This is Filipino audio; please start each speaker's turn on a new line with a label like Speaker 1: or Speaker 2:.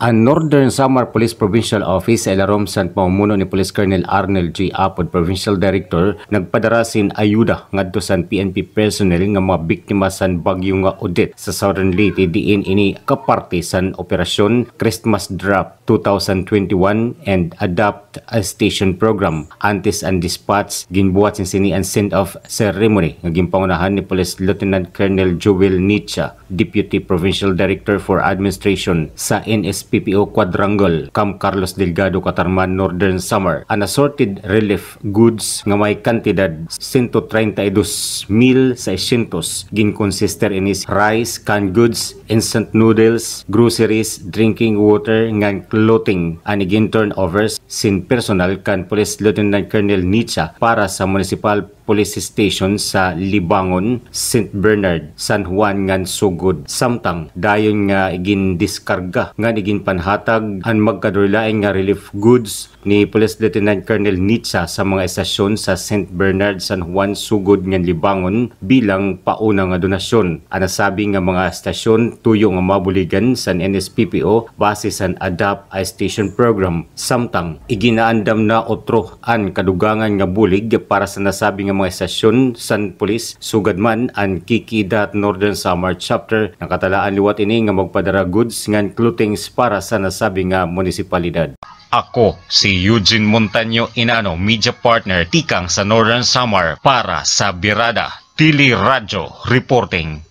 Speaker 1: Ang Northern Samar Police Provincial Office sa Ilarom sa pamumuno ni Police Colonel Arnel G. Apod, Provincial Director, nagpadara sin ayuda ngadto sa PNP personnel ng mga biktima sa bagyo nga audit sa Southern Leyte diin ini kaparte sa operasyon Christmas Drop 2021 and Adapt a Station Program. Antes and dispatch ginbuhat sin sini ang send of ceremony nga gimpangunahan ni Police Lieutenant Colonel Joel Nietzsche, Deputy Provincial Director for Administration sa NSP PPO Quadrangle, Camp Carlos Delgado, Catarman, Northern Summer, an assorted relief goods nga may kantidad 132,600 ginconsister in is rice, canned goods, instant noodles, groceries, drinking water, and clothing, and again turnovers sin personal kan Police Lieutenant Colonel Nicha para sa Municipal Police Station sa Libangon, St. Bernard, San Juan ngan sugod samtang dayon nga igin diskarga ngan igin panhatag an magkadurlaing nga relief goods ni Police Lieutenant Colonel Nicha sa mga estasyon sa St. Bernard, San Juan, sugod ngan Libangon bilang pauna nga donasyon. Anasabi nga mga estasyon tuyo nga mabuligan sa NSPPO base sa ADAP a Station Program samtang iginaandam na otro an kadugangan nga bulig para sa nasabi nga mga estasyon San Police, Sugadman an Kikida Northern Samar Chapter ng katalaan liwat ini nga magpadara goods ngan clothing para sa nasabi nga munisipalidad. Ako si Eugene Montaño Inano, media partner tikang sa Northern Samar para sa Birada Tili Radio Reporting.